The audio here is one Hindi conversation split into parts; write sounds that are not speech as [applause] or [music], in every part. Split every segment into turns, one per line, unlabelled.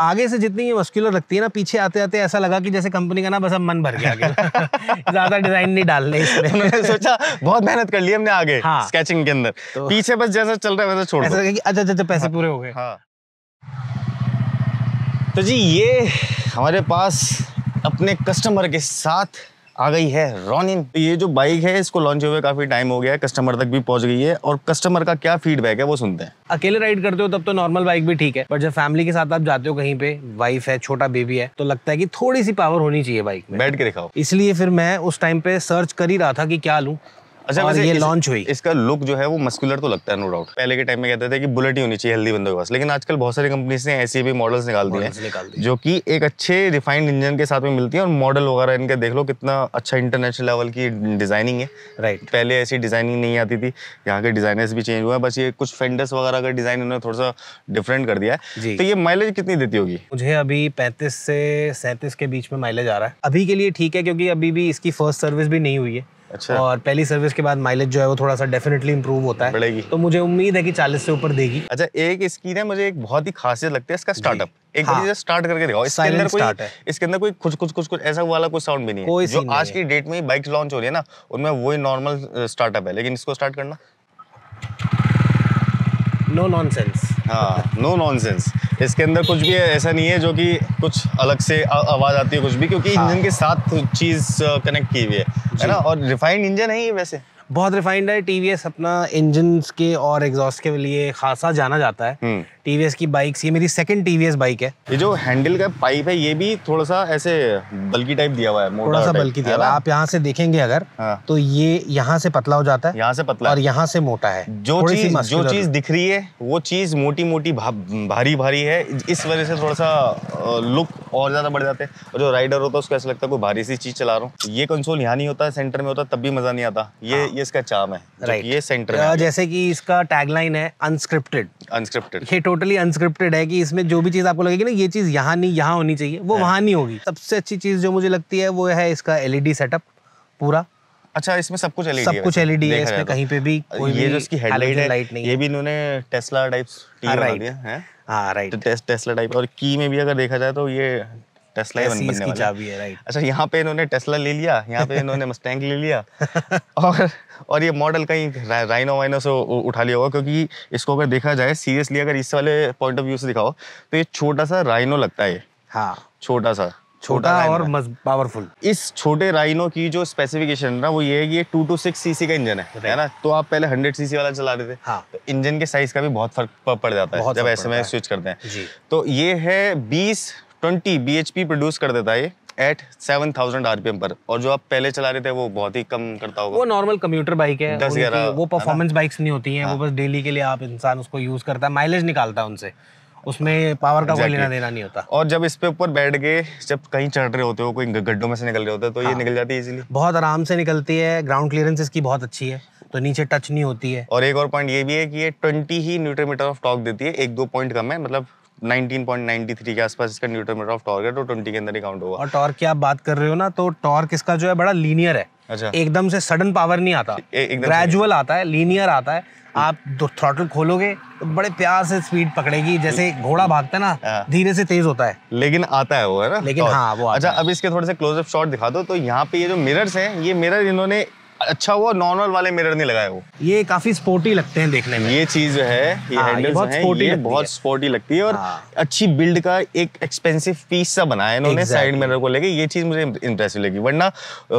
आगे से जितनी ये मस्कुलर लगती है ना पीछे आते आते ऐसा लगा कि जैसे कंपनी का ना बस अब मन भर गया [laughs]
ज्यादा डिजाइन नहीं डालने इसमें मैंने सोचा बहुत मेहनत कर ली हमने आगे हाँ। स्केचिंग के अंदर तो, पीछे बस जैसा चल रहा है वैसा छोड़ कि अच्छा, अच्छा अच्छा पैसे हाँ, पूरे हो गए हाँ। तो जी ये हमारे पास अपने कस्टमर के साथ आ गई है रॉनिन ये जो बाइक है इसको लॉन्च हुए काफी टाइम हो गया है कस्टमर तक भी पहुंच गई है और कस्टमर का क्या फीडबैक है वो सुनते हैं
अकेले राइड करते हो तब तो नॉर्मल बाइक भी ठीक है पर जब फैमिली के साथ आप जाते हो कहीं पे वाइफ है छोटा बेबी है तो लगता है की थोड़ी सी पावर होनी चाहिए बाइक में बैठ के
दिखाओ इसलिए फिर
मैं उस टाइम पे सर्च कर ही रहा था कि क्या लू अच्छा और ये लॉन्च
हुई इसका लुक जो है वो मस्कुलर तो लगता है नो डाउट पहले के टाइम में कहते थे कि बुलेट ही होनी चाहिए हेल्दी बंदों के पास लेकिन आजकल बहुत सारी कंपनीज ने ऐसी भी मॉडल्स निकाल दिए जो कि एक अच्छे रिफाइंड इंजन के साथ में मिलती है और मॉडल वगैरह इनके देख लो कितना अच्छा इंटरनेशनल लेवल की डिजाइनिंग है राइट पहले ऐसी डिजाइनिंग नहीं आती थी यहाँ के डिजाइनर्स भी चेंज हुए हैं बस ये कुछ फेंडर्स वगैरह का डिजाइन इन्होंने थोड़ा सा डिफरेंट कर दिया है तो ये माइलेज कितनी देती होगी
मुझे अभी पैंतीस से सैंतीस के बीच में माइलेज आ रहा है अभी के लिए ठीक है क्योंकि अभी भी इसकी फर्स्ट सर्विस भी नहीं हुई है अच्छा और पहली सर्विस के बाद माइलेज जो है वो थोड़ा सा डेफिनेटली इंप्रूव होता है बढ़ेगी
तो मुझे उम्मीद है कि 40 से ऊपर देगी अच्छा एक इसकी ना मुझे एक बहुत ही खासियत लगती है इसका स्टार्टअप एक तो हाँ। बार स्टार्ट करके देखो इसके अंदर कोई इसके अंदर कोई कुछ कुछ कुछ कुछ ऐसा वाला कोई साउंड भी नहीं है जो आज की डेट में बाइक लॉन्च हो रही है ना उनमें वही नॉर्मल स्टार्टअप है लेकिन इसको स्टार्ट करना नो नॉनसेंस हाँ नो नॉनसेंस इसके अंदर कुछ भी ऐसा नहीं है जो कि कुछ अलग से आवाज़ आती है कुछ भी क्योंकि हाँ। इंजन के साथ चीज़ कनेक्ट की हुई है है ना
और रिफाइंड इंजन है ये वैसे बहुत रिफाइंड है टी अपना इंजन के और एग्जॉस्ट के लिए खासा जाना जाता है टी हम्म। की बाइक ये मेरी सेकंड टी बाइक है
ये जो हैंडल का पाइप है ये भी थोड़ा सा ऐसे बल्कि टाइप दिया हुआ है थोड़ा सा बल्कि दिया हुआ है आप
यहाँ से देखेंगे अगर हाँ। तो ये यहाँ से पतला हो जाता है यहाँ से पतला और यहाँ से मोटा है जो चीज जो चीज
दिख रही है वो चीज मोटी मोटी भारी भारी है इस वजह से थोड़ा सा लुक और ज्यादा बढ़ जाते हैं और जो राइडर होता है उसको ऐसा लगता है कोई भारी सी चीज चला रहा हूँ ये कंसोल यहाँ नहीं होता सेंटर में होता तब भी मजा नहीं आता ये हाँ। ये इसका चाम है राइट right. ये सेंटर में
जैसे कि इसका टैगलाइन है अनस्क्रिप्टेड अनस्क्रिप्टेड ये टोटली अनस्क्रिप्टेड है कि इसमें जो भी चीज़ आपको लगेगी ना ये चीज़ यहाँ नहीं यहाँ होनी चाहिए वो हाँ। वहाँ नहीं होगी सबसे अच्छी चीज़ जो मुझे लगती है वो है इसका एलईडी सेटअप e
पूरा अच्छा इसमें सब कुछ एलईडी e सब कुछ एलईडी e है इसमें तो। कहीं पे भी कोई ये जो इसकी हेडलाइट है लाइट नहीं ये भी इन्होंने टेस्ला टाइप्स टी बना दिया है हां राइट तो टेस्ला टाइप और की में भी अगर देखा जाए तो ये टेस्ला ही बनने वाला है राइट अच्छा यहाँ पे इन्होंने टेस्ला ले लिया यहाँ पे इन्होंने मस्टैंग [laughs] ले लिया और और ये मॉडल कहीं राइनो वाइनो से उठा लिया होगा क्योंकि इसको अगर देखा जाए सीरियसली अगर इस वाले पॉइंट ऑफ व्यू से दिखाओ तो ये छोटा सा राइनो लगता है हाँ छोटा सा छोटा और पावरफुल इस छोटे राइनो की जो स्पेसिफिकेशन ना वो ये है कि ये टू टू सिक्स सीसी का इंजन है है ना तो आप पहले हंड्रेड सीसी वाला चला रहे थे हाँ। तो इंजन के साइज का भी बहुत फर्क पड़ जाता है जब ऐसे में स्विच करते हैं तो ये है बीस ट्वेंटी बी प्रोड्यूस कर देता है एट सेवन थाउजेंड आरपीएम पर और जो आप पहले चला रहे थे वो बहुत ही कम करता होगा वो नॉर्मल
कम्यूटर बाइक है दस ग्यारह वो परफॉर्मेंस बाइक्स नहीं होती हैं हाँ। वो बस डेली के लिए आप इंसान उसको यूज करता है माइलेज निकालता है उनसे उसमें पावर का exactly. कोई लेना देना नहीं होता
और जब इस पे ऊपर बैठ के जब कहीं चढ़ रहे होते हो कोई गड्ढों में से निकल रहे होते हैं तो हाँ। ये निकल जाती है इजीली
बहुत आराम से निकलती है ग्राउंड क्लियरेंस इसकी बहुत अच्छी है तो नीचे टच नहीं होती है
और एक और पॉइंट ये भी है कि ये ट्वेंटी ही न्यूट्रीमीटर ऑफ टॉक देती है एक दो पॉइंट कम है मतलब 19.93 के आसपास इसका न्यूटन मीटर ऑफ टॉर्क है तो 20 के अंदर ही काउंट होगा और
टॉर्क की आप बात कर रहे हो ना तो टॉर्क इसका जो है बड़ा लीनियर है अच्छा एकदम से सडन पावर नहीं आता ग्रेजुअल
आता है लीनियर आता है आप
थ्रॉटल खोलोगे तो बड़े प्यार से स्पीड पकड़ेगी जैसे घोड़ा भागता है ना हाँ।
धीरे से तेज होता है लेकिन आता है वो है ना लेकिन हाँ वो अच्छा अब इसके थोड़े से क्लोजअप शॉट दिखा दो तो यहाँ पे ये जो मिरर्स हैं ये मिरर इन्होंने अच्छा वो नॉर्मल वाले मिरर नहीं लगाए वो ये काफी स्पोर्टी लगते हैं देखने में ये चीज है ये हाँ, ये बहुत स्पोर्टी है, बहुत स्पोर्टी लगती है और हाँ। अच्छी बिल्ड का एक एक्सपेंसिव पीस सा बनाया इन्होंने exactly. साइड मिरर को लेके ये चीज मुझे इंप्रेसिव लगी वरना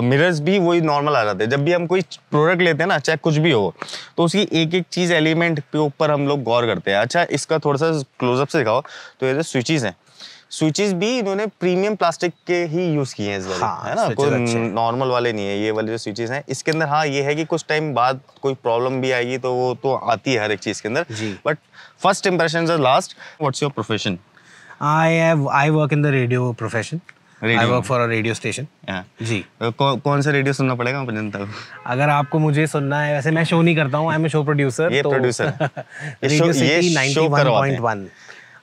मिरर्स भी वही नॉर्मल आ जाते हैं जब भी हम कोई प्रोडक्ट लेते हैं ना चाहे कुछ भी हो तो उसकी एक एक चीज एलिमेंट के ऊपर हम लोग गौर करते हैं अच्छा इसका थोड़ा सा क्लोजअप से दिखाओ तो ये स्विचेज है स्विचेस भी इन्होंने प्रीमियम प्लास्टिक के ही यूज किए हैं इस बार हाँ, है ना कोई नॉर्मल वाले नहीं है ये वाले जो स्विचेस हैं इसके अंदर हाँ ये है कि कुछ टाइम बाद कोई प्रॉब्लम भी आएगी तो वो तो आती है हर एक चीज के अंदर but first impression last what's your profession I
have I work in the radio profession
I work for a radio station जी uh, कौ, कौन
सा रेडियो सुनना पड़ेगा जनता को अगर आपको मुझे सुनना है वैसे मैं शो नहीं करता हूँ आई एम शो प्रोड्यूसर ये प्रोड्यूसर
तो [laughs] ये शो करवाते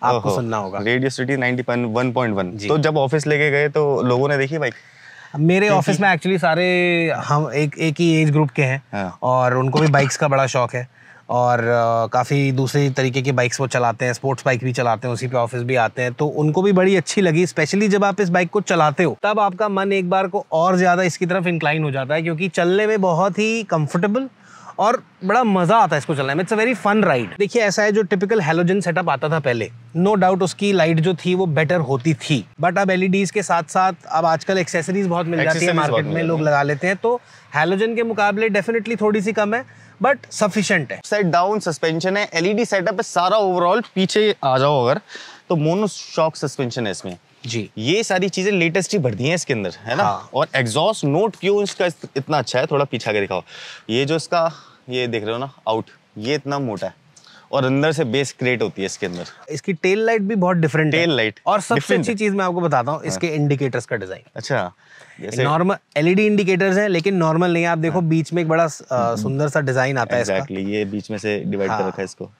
आपको सुनना होगा रेडियो सिटी नाइनटी तो जब ऑफिस लेके गए तो लोगों ने देखी बाइक मेरे ऑफिस में एक्चुअली सारे
हम एक एक ही एज ग्रुप के हैं हाँ। और उनको भी बाइक्स का बड़ा शौक है और काफ़ी दूसरे तरीके की बाइक्स वो चलाते हैं स्पोर्ट्स बाइक भी चलाते हैं उसी पे ऑफिस भी आते हैं तो उनको भी बड़ी अच्छी लगी स्पेशली जब आप इस बाइक को चलाते हो तब आपका मन एक बार को और ज़्यादा इसकी तरफ इंक्लाइन हो जाता है क्योंकि चलने में बहुत ही कंफर्टेबल और बड़ा मज़ा आता है इसको चलाने में it's a very fun ride देखिए ऐसा है जो टिपिकल हेलोजन सेटअप आता था पहले नो no डाउट उसकी लाइट जो थी वो बेटर होती थी बट अब एलईडीज e के साथ साथ अब आजकल एक्सेसरीज बहुत मिल जाती है मार्केट में लोग लगा लेते हैं तो हेलोजन के मुकाबले डेफिनेटली थोड़ी सी कम है बट सफिशियंट है सेट डाउन
सस्पेंशन है एलईडी सेटअप e है सारा ओवरऑल पीछे आ जाओ अगर तो मोनो शॉक सस्पेंशन है इसमें जी ये सारी चीजें लेटेस्ट ही भर दी हैं इसके अंदर है ना हाँ। और एग्जॉस्ट नोट क्यों इसका इतना अच्छा है थोड़ा पीछा के दिखाओ ये जो इसका ये देख रहे हो ना आउट ये इतना मोटा है और अंदर से बेस क्रिएट होती है इसके अंदर इसकी टेल लाइट भी बहुत डिफरेंट टेल लाइट और
सबसे अच्छी चीज मैं आपको बताता हूँ हाँ। इसके इंडिकेटर्स का डिजाइन अच्छा नॉर्मल एलईडी इंडिकेटर्स हैं लेकिन नॉर्मल नहीं है आप देखो हाँ। बीच में एक बड़ा हम्म, हम्म। सुंदर सा डिजाइन आता है इसका
ये बीच में से डिवाइड हाँ, कर रखा है इसको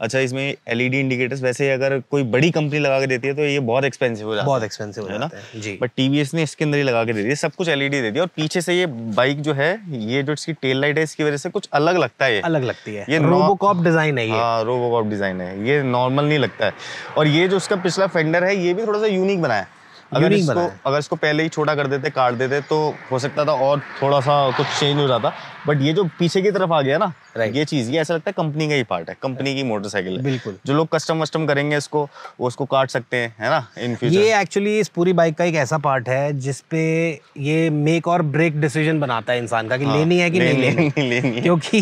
अच्छा इसमें एलईडी इंडिकेटर्स e वैसे अगर कोई बड़ी कंपनी लगा के देती है तो ये बहुत एक्सपेंसिव हो जाता है बहुत एक्सपेंसिव हो जाता है जी बट टीवीएस ने इसके अंदर ही लगा के दे दिया सब कुछ एलईडी e दे दिया और पीछे से ये बाइक जो है ये जो इसकी टेल लाइट है इसकी वजह से कुछ अलग लगता है अलग लगती है ये रोबोकॉप डिजाइन है ये हाँ रोबोकॉप डिजाइन है ये नॉर्मल नहीं लगता है और ये जो उसका पिछला फेंडर है ये भी थोड़ा सा यूनिक बनाया है अगर इसको अगर इसको पहले ही छोटा कर देते काट देते तो हो सकता था और थोड़ा सा कुछ चेंज हो जाता बट ये जो पीछे की तरफ आ गया ना ये चीज़ ये ऐसा लगता है कंपनी का ही पार्ट है कंपनी की मोटरसाइकिल है बिल्कुल जो लोग कस्टम वस्टम करेंगे इसको वो उसको काट सकते हैं है ना इन फ्यूचर ये
एक्चुअली इस पूरी बाइक का एक ऐसा पार्ट है जिसपे ये मेक और ब्रेक डिसीजन बनाता है इंसान का कि हाँ, लेनी है कि नहीं लेनी लेनी क्योंकि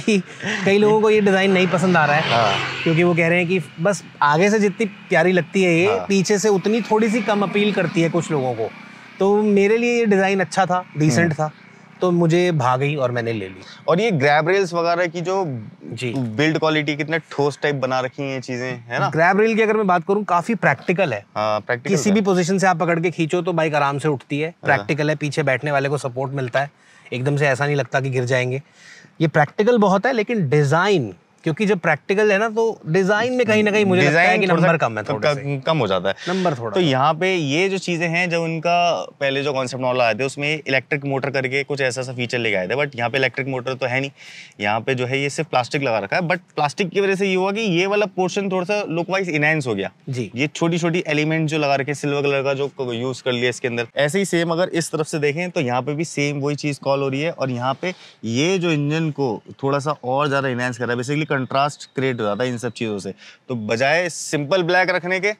कई लोगों को ये डिज़ाइन नहीं पसंद आ रहा है हाँ। क्योंकि वो कह रहे हैं कि बस आगे से जितनी प्यारी लगती है ये हाँ। पीछे से उतनी थोड़ी सी कम अपील करती है कुछ लोगों को तो मेरे लिए ये डिज़ाइन अच्छा था डिसेंट हम्म। था
तो मुझे भाग गई और मैंने ले ली और ये ग्रैब रेल्स वगैरह की जो जी बिल्ड क्वालिटी कितने ठोस टाइप बना रखी है चीजें है ना ग्रैब रेल की अगर मैं बात करूँ काफी प्रैक्टिकल है आ, हाँ,
प्रैक्टिकल किसी भी पोजीशन से आप पकड़ के खींचो तो बाइक आराम से उठती है प्रैक्टिकल हाँ। है पीछे बैठने वाले को सपोर्ट मिलता है एकदम से ऐसा नहीं लगता कि गिर जाएंगे ये प्रैक्टिकल बहुत है लेकिन डिजाइन क्योंकि जब प्रैक्टिकल है ना तो डिजाइन में कहीं ना कहीं मुझे लगता है कि नंबर कम है थोड़ा
कम हो जाता है नंबर थोड़ा तो यहाँ पे ये जो चीज़ें हैं जब उनका पहले जो कॉन्सेप्ट नॉल आए थे उसमें इलेक्ट्रिक मोटर करके कुछ ऐसा सा फीचर लेके आए थे बट यहाँ पे इलेक्ट्रिक मोटर तो है नहीं यहाँ पे जो है ये सिर्फ प्लास्टिक लगा रखा है बट प्लास्टिक की वजह से ये हुआ कि ये वाला पोर्शन थोड़ा सा लुक वाइज इनहेंस हो गया जी ये छोटी छोटी एलिमेंट जो लगा रखे सिल्वर कलर का जो यूज कर लिया इसके अंदर ऐसे ही सेम अगर इस तरफ से देखें तो यहाँ पे भी सेम वही चीज कॉल हो रही है और यहाँ पे ये जो इंजन को थोड़ा सा और ज्यादा इनहेंस कर रहा है बेसिकली कंट्रास्ट क्रिएट हो जाता है इन सब चीज़ों से तो बजाय सिंपल ब्लैक रखने के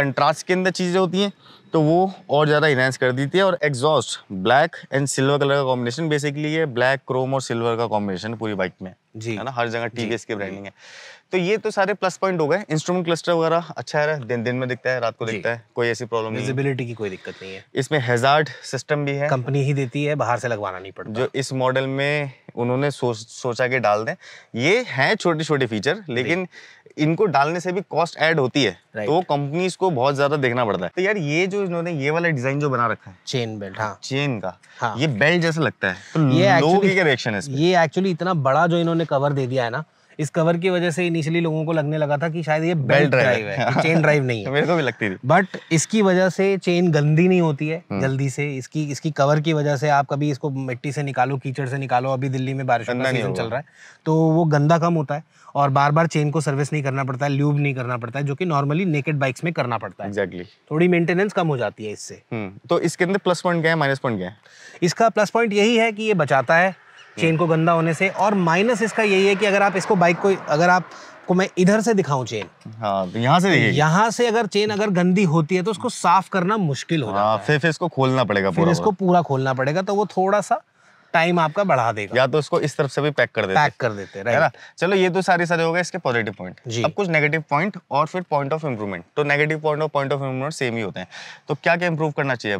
कंट्रास्ट के अंदर चीज़ें होती हैं तो वो और ज़्यादा इन्हेंस कर देती है और exhaust black and silver colour का कॉम्बिनेशन बेसिकली है ब्लैक क्रोम और सिल्वर का कॉम्बिनेशन पूरी बाइक में जी है ना हर जगह टी की ब्रांडिंग है तो ये तो सारे प्लस पॉइंट हो गए इंस्ट्रूमेंट क्लस्टर वगैरह अच्छा है दिन दिन में दिखता है रात को दिखता है कोई ऐसी प्रॉब्लम नहीं विजिबिलिटी की कोई दिक्कत नहीं है इसमें हेजार्ड सिस्टम भी है कंपनी ही देती है बाहर से लगवाना नहीं पड़ता जो इस मॉडल में उन्होंने सोच सोचा के डाल दें ये हैं छोटे छोटे फीचर लेकिन इनको डालने से भी कॉस्ट ऐड होती है तो कंपनीज को बहुत ज्यादा देखना पड़ता है तो यार ये जो इन्होंने ये वाला डिजाइन जो बना रखा है चेन बेल्ट हाँ चेन का हाँ ये बेल्ट जैसा लगता है तो ये लोगों की क्या
रिएक्शन है ये एक्चुअली इतना बड़ा जो इन्होंने कवर दे दिया है ना इस कवर की वजह से इनिशियली लोगों को लगने लगा था कि शायद ये बेल्ट ड्राइव है चेन ड्राइव नहीं है [laughs] मेरे को
भी लगती थी बट
इसकी वजह से चेन गंदी नहीं होती है हम्म। जल्दी से इसकी इसकी कवर की वजह से आप कभी इसको मिट्टी से निकालो कीचड़ से निकालो अभी दिल्ली में बारिश का सीजन चल रहा है तो वो गंदा कम होता है और बार बार चेन को सर्विस नहीं करना पड़ता है ल्यूब नहीं करना पड़ता है जो कि नॉर्मली नेकेड बाइक्स में करना पड़ता है
एग्जैक्टली exactly.
थोड़ी मेंटेनेंस कम हो जाती है इससे हम्म, तो इसके अंदर प्लस पॉइंट क्या है माइनस पॉइंट क्या है इसका प्लस पॉइंट यही है कि ये बचाता है चेन हम्म। को गंदा होने से और माइनस इसका यही है कि अगर आप इसको बाइक को अगर आप को मैं इधर से दिखाऊं चेन
हाँ तो यहाँ से देखिए
यहाँ से अगर चेन अगर गंदी होती है तो उसको
साफ करना मुश्किल हो हाँ, जाता है फिर फिर इसको खोलना पड़ेगा फिर इसको
पूरा खोलना पड़ेगा तो वो थोड़ा सा
टाइम आपका बढ़ा देगा या तो इसको इस तरफ से भी पैक कर देते पैक कर देते हैं ना चलो ये तो सारे सारे हो गए इसके पॉजिटिव पॉइंट अब कुछ नेगेटिव पॉइंट और फिर पॉइंट ऑफ इंप्रूवमेंट तो नेगेटिव पॉइंट और पॉइंट ऑफ इंप्रूवमेंट सेम ही होते हैं तो क्या क्या इंप्रूव करना चाहिए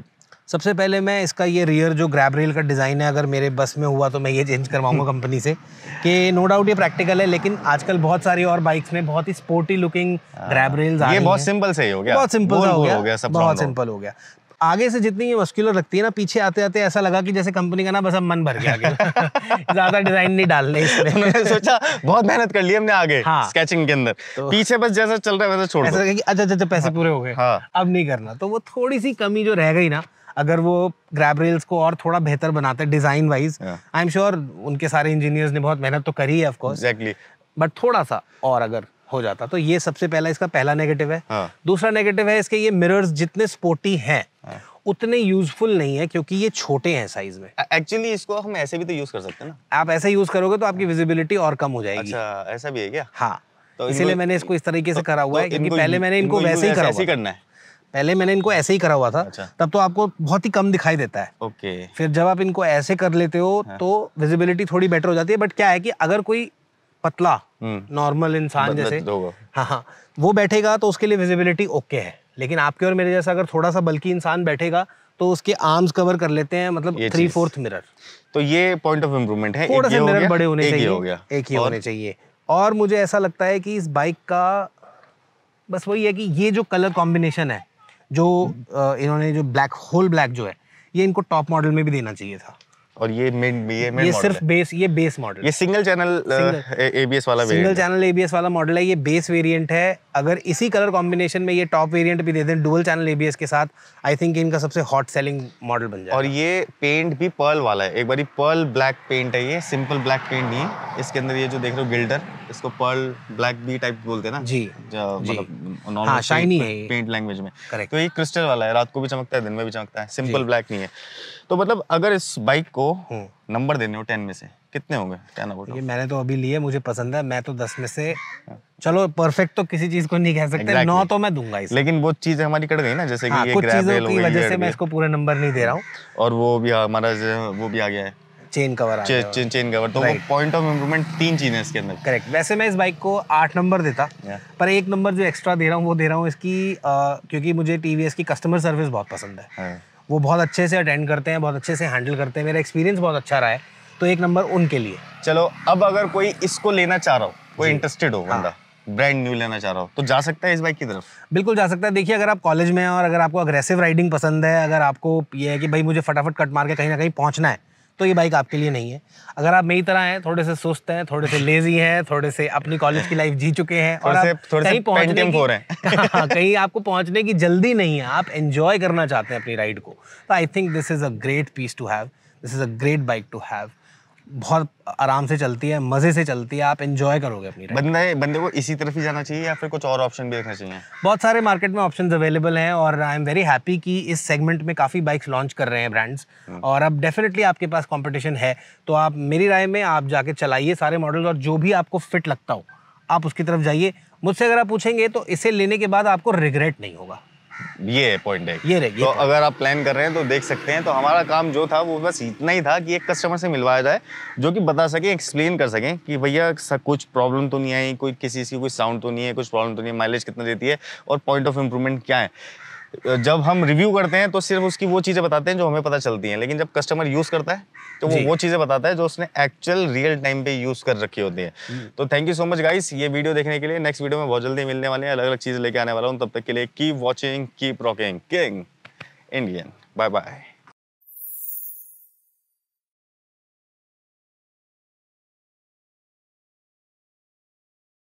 सबसे पहले मैं इसका ये रियर जो ग्रैब रेल का डिज़ाइन है अगर मेरे बस में हुआ तो मैं ये चेंज करवाऊंगा कंपनी हम्म। से कि नो डाउट ये प्रैक्टिकल है लेकिन आजकल बहुत सारी और बाइक्स में बहुत ही स्पोर्टी लुकिंग ग्रैब रेल्स ये बहुत सिंपल से हो गया बहुत सिंपल हो गया, गया बहुत सिंपल हो गया आगे से जितनी ये मस्कुलर लगती है ना पीछे आते आते ऐसा लगा कि जैसे कंपनी का ना बस अब
मन भर गया [laughs] ज्यादा डिजाइन नहीं डालने इसमें सोचा बहुत मेहनत कर ली हमने आगे हाँ। स्केचिंग के अंदर तो, पीछे
बस जैसा चल रहा है वैसा छोड़ अच्छा, अच्छा अच्छा पैसे हाँ। पूरे हो गए हाँ। अब नहीं करना तो वो थोड़ी सी कमी जो रह गई ना अगर वो ग्रैब रेल्स को और थोड़ा बेहतर बनाते design wise I am sure उनके सारे इंजीनियर्स ने बहुत मेहनत तो करी है ऑफकोर्स एग्जैक्टली बट थोड़ा सा और अगर हो जाता तो ये सबसे पहला इसका पहला नेगेटिव है हाँ. दूसरा नेगेटिव है इसके ये मिरर्स जितने स्पोर्टी हैं हाँ. उतने यूजफुल नहीं है क्योंकि ये छोटे हैं साइज में
एक्चुअली इसको हम ऐसे भी तो यूज कर सकते हैं ना
आप ऐसे यूज करोगे तो आपकी विजिबिलिटी और कम हो जाएगी अच्छा ऐसा भी है क्या हाँ तो इसीलिए मैंने इसको इस तरीके से तो, करा हुआ तो है क्योंकि पहले मैंने इनको वैसे ही करना है पहले मैंने इनको ऐसे ही करा हुआ था अच्छा। तब तो आपको बहुत ही कम दिखाई देता है ओके फिर जब आप इनको ऐसे कर लेते हो हाँ। तो विजिबिलिटी थोड़ी बेटर हो जाती है बट क्या है कि अगर कोई पतला नॉर्मल हम्म। इंसान जैसे हाँ हाँ वो बैठेगा तो उसके लिए विजिबिलिटी ओके है लेकिन आपके और मेरे जैसा अगर थोड़ा सा बल्कि इंसान बैठेगा तो उसके आर्म्स कवर कर लेते हैं मतलब थ्री फोर्थ मिरर
तो ये पॉइंट ऑफ इम्प्रूवमेंट है थोड़ा सा मिरर बड़े होने चाहिए एक ही होने चाहिए
और मुझे ऐसा लगता है कि इस बाइक का बस वही है कि ये जो कलर कॉम्बिनेशन है जो हम्म। इन्होंने जो ब्लैक होल ब्लैक जो है ये इनको टॉप मॉडल में भी देना चाहिए था और ये
मेन ये मिड ये सिर्फ
बेस ये बेस मॉडल ये
सिंगल चैनल एबीएस वाला सिंगल
चैनल एबीएस वाला मॉडल है ये बेस वेरिएंट है अगर इसी कलर कॉम्बिनेशन में ये टॉप वेरिएंट भी दे दें डुअल चैनल एबीएस के साथ आई थिंक इनका सबसे हॉट सेलिंग
मॉडल बन जाए और ये पेंट भी पर्ल वाला है एक बार पर्ल ब्लैक पेंट है ये सिंपल ब्लैक पेंट नहीं है इसके अंदर ये जो देख रहे हो गिल्डर इसको पर्ल ब्लैक बी टाइप बोलते हैं ना जी मतलब हाँ, शाइनी है पेंट लैंग्वेज में तो ये क्रिस्टल वाला है रात को भी चमकता है दिन में भी चमकता है सिंपल ब्लैक नहीं है तो मतलब अगर इस बाइक को नंबर हम्म। देने हो टेन में से कितने होंगे
टेन अबाउट ये मैंने तो अभी लिए मुझे पसंद है मैं तो दस में से हाँ। चलो परफेक्ट तो किसी चीज को नहीं कह सकते exactly. नौ
तो मैं दूंगा इसे लेकिन वो चीज हमारी कट गई ना जैसे कि हाँ, ये कुछ चीजों की वजह से मैं इसको पूरे नंबर नहीं दे रहा हूँ और वो भी हमारा वो भी आ गया है चेन कवर चे, चे, चेन कवर तो पॉइंट ऑफ इम्प्रूवमेंट तीन चीजें इसके अंदर करेक्ट वैसे मैं इस बाइक को
आठ नंबर देता yeah. पर एक नंबर जो एक्स्ट्रा दे रहा हूँ वो दे रहा हूँ इसकी आ, क्योंकि मुझे टीवीएस की कस्टमर सर्विस बहुत पसंद है yeah. हाँ। वो बहुत अच्छे से अटेंड करते हैं बहुत अच्छे से हैंडल करते हैं मेरा एक्सपीरियंस बहुत अच्छा
रहा है तो एक नंबर उनके लिए चलो अब अगर कोई इसको लेना चाह रहा हो कोई इंटरेस्टेड हो बंदा ब्रांड हाँ। न्यू लेना चाह रहा हो तो जा सकता है इस बाइक की तरफ बिल्कुल जा सकता है देखिए अगर आप कॉलेज में हैं और अगर
आपको अग्रेसिव राइडिंग पसंद है अगर आपको ये है कि भाई मुझे फटाफट कट मार के कहीं ना कहीं पहुंचना है तो ये बाइक आपके लिए नहीं है अगर आप मेरी तरह हैं थोड़े से सुस्त हैं थोड़े से लेजी हैं थोड़े से अपनी कॉलेज की लाइफ जी चुके हैं और आप थोड़े कहीं पहुंचने की [laughs] हाँ, कहीं आपको पहुंचने की जल्दी नहीं है आप एंजॉय करना चाहते हैं अपनी राइड को तो I think this is a great piece to have this is a great bike to have बहुत आराम से चलती है मज़े से चलती है आप इन्जॉय करोगे अपनी बंदे
बंदे को इसी तरफ ही जाना चाहिए या फिर कुछ और ऑप्शन भी देखना चाहिए
बहुत सारे मार्केट में ऑप्शन अवेलेबल हैं और आई एम वेरी हैप्पी कि इस सेगमेंट में काफ़ी बाइक्स लॉन्च कर रहे हैं ब्रांड्स hmm. और अब डेफिनेटली आपके पास कॉम्पिटिशन है तो आप मेरी राय में आप जाके चलाइए सारे मॉडल और जो भी आपको फिट लगता हो आप उसकी तरफ जाइए मुझसे अगर आप पूछेंगे तो इसे लेने के बाद आपको रिग्रेट
नहीं होगा ये पॉइंट है ये, ये तो अगर आप प्लान कर रहे हैं तो देख सकते हैं तो हमारा काम जो था वो बस इतना ही था कि एक कस्टमर से मिलवाया जाए जो कि बता सके एक्सप्लेन कर सकें कि भैया कुछ प्रॉब्लम तो नहीं आई कोई किसी की कोई साउंड तो नहीं है कुछ प्रॉब्लम तो नहीं है माइलेज कितना देती है और पॉइंट ऑफ इम्प्रूवमेंट क्या है जब हम रिव्यू करते हैं तो सिर्फ उसकी वो चीज़ें बताते हैं जो हमें पता चलती हैं लेकिन जब कस्टमर यूज़ करता है तो वो वो चीज़ें बताता है जो उसने एक्चुअल रियल टाइम पे यूज़ कर रखी होती है हम्म। तो thank you so much guys ये वीडियो देखने के लिए नेक्स्ट वीडियो में बहुत जल्दी मिलने वाले हैं अलग अलग चीज़ लेके आने वाला हूँ तब तक के लिए keep watching keep rocking king Indian bye bye